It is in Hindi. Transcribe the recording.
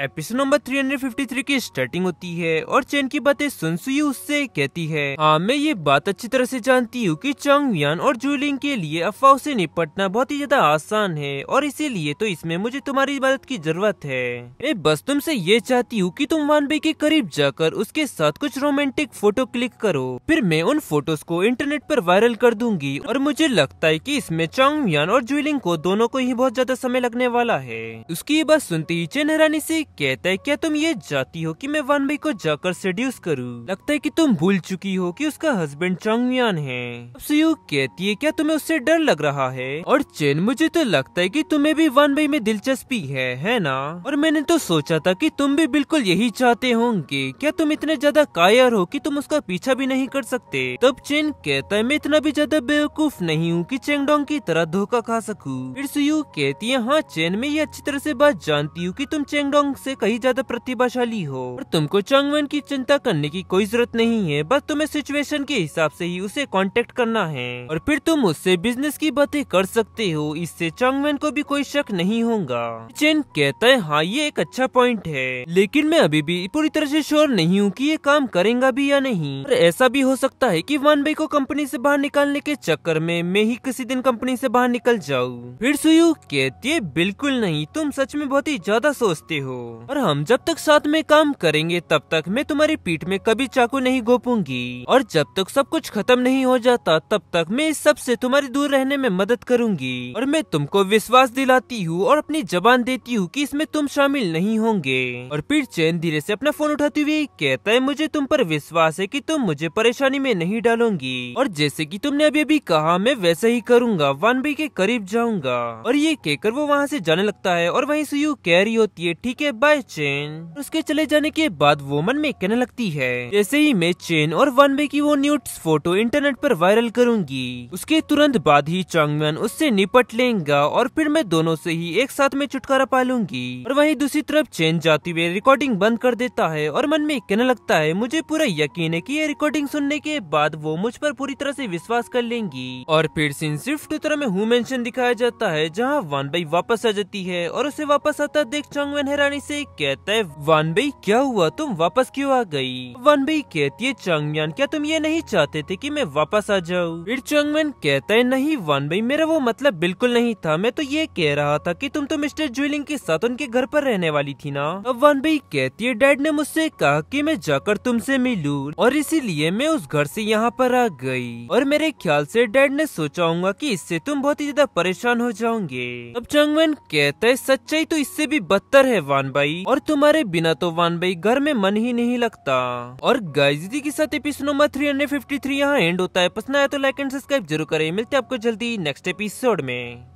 एपिसोड नंबर 353 की स्टार्टिंग होती है और चैन की बातें सुनसुई उससे कहती है हाँ मैं ये बात अच्छी तरह से जानती हूँ कि चांग व्यान और जूलिंग के लिए अफवाह से निपटना बहुत ही ज्यादा आसान है और इसीलिए तो इसमें मुझे तुम्हारी मदद की जरूरत है मैं बस ऐसी ये चाहती हूँ की तुम वानबे के करीब जाकर उसके साथ कुछ रोमांटिक फोटो क्लिक करो फिर मैं उन फोटोज को इंटरनेट आरोप वायरल कर दूंगी और मुझे लगता है की इसमें चांग यान और जूलिंग को दोनों को ही बहुत ज्यादा समय लगने वाला है उसकी ये बात सुनती ही चैन हैरानी ऐसी कहता है क्या तुम ये जाती हो कि मैं वन बाई को जाकर सेड्यूस करूं? लगता है कि तुम भूल चुकी हो कि उसका हस्बैंड चंगयान है अब सुयू कहती है क्या तुम्हें उससे डर लग रहा है और चेन मुझे तो लगता है कि तुम्हें भी वन बाई में दिलचस्पी है है ना और मैंने तो सोचा था कि तुम भी बिल्कुल यही चाहते होंगे क्या तुम इतने ज्यादा कायर हो कि तुम उसका पीछा भी नहीं कर सकते तब चेन कहता है मैं इतना भी ज्यादा बेवकूफ नहीं हूँ की चेंगडोंग की तरह धोखा खा सकूँ फिर सुयू कहती है हाँ चेन में ये अच्छी तरह से बात जानती हूँ की तुम चेंगडोंग चंग से कहीं ज्यादा प्रतिभाशाली हो और तुमको चंगवन की चिंता करने की कोई जरूरत नहीं है बस तुम्हें सिचुएशन के हिसाब से ही उसे कांटेक्ट करना है और फिर तुम उससे बिजनेस की बातें कर सकते हो इससे चंगवन को भी कोई शक नहीं होगा चेन कहता है हाँ ये एक अच्छा पॉइंट है लेकिन मैं अभी भी पूरी तरह से श्योर नहीं हूँ की ये काम करेगा भी या नहीं और ऐसा भी हो सकता है वन भाई को कंपनी ऐसी बाहर निकालने के चक्कर में मैं ही किसी दिन कंपनी ऐसी बाहर निकल जाऊँ फिर सुयू कहती है बिल्कुल नहीं तुम सच में बहुत ही ज्यादा सोचते हो और हम जब तक साथ में काम करेंगे तब तक मैं तुम्हारी पीठ में कभी चाकू नहीं घोपूंगी और जब तक सब कुछ खत्म नहीं हो जाता तब तक मैं इस सब से तुम्हारी दूर रहने में मदद करूंगी और मैं तुमको विश्वास दिलाती हूँ और अपनी जबान देती हूँ की इसमें तुम शामिल नहीं होंगे और पीठ चैन धीरे ऐसी अपना फोन उठाते हुए कहता है मुझे तुम पर विश्वास है की तुम मुझे परेशानी में नहीं डालोगी और जैसे की तुमने अभी अभी कहा मैं वैसे ही करूंगा वन बी के करीब जाऊंगा और ये कहकर वो वहाँ से जाने लगता है और वहीं सुयू कह रही होती है ठीक है बाय चेन उसके चले जाने के बाद वो मन में कहने लगती है जैसे ही मैं चेन और वन वे की वो न्यूट फोटो इंटरनेट पर वायरल करूंगी उसके तुरंत बाद ही चांगमैन उससे निपट लेगा और फिर मैं दोनों से ही एक साथ में छुटकारा पा लूंगी और वही दूसरी तरफ चेन जाती हुए रिकॉर्डिंग बंद कर देता है और मन में कहने लगता है मुझे पूरा यकीन है की ये रिकॉर्डिंग सुनने के बाद वो मुझ पर पूरी तरह ऐसी विश्वास कर लेंगी और फिर सीन सिर्फ तरह में हु दिखाया जाता है जहाँ वन बाई वापस आ जाती है और उसे वापस आता देख चांगमैन हैरानी से कहता है भाई क्या हुआ तुम वापस क्यों आ गई भाई कहती है चांगम्यान क्या तुम ये नहीं चाहते थे कि मैं वापस आ जाऊँ फिर चांगम्यान कहता है नहीं वन भाई मेरा वो मतलब बिल्कुल नहीं था मैं तो ये कह रहा था की तुम तो मिस्टर ज्वेलिंग के साथ उनके घर पर रहने वाली थी ना अब वन भाई कहती है डैड ने मुझसे कहा की मैं जाकर ऐसी मिलूं और इसीलिए मैं उस घर ऐसी यहाँ पर आ गई और मेरे ख्याल ऐसी डैड ने सोचा होगा की इससे तुम बहुत ही ज्यादा परेशान हो जाओगे अब चंगमैन कहता है सच्चाई तो इससे भी बदतर है वान भाई और तुम्हारे बिना तो वन भाई घर में मन ही नहीं लगता और गाइजी के साथ episode number three hundred fifty three यहाँ एंड होता है पसंद आया तो लाइक एंड सब्सक्राइब जरूर करें मिलते हैं आपको जल्दी नेक्स्ट एपिसोड में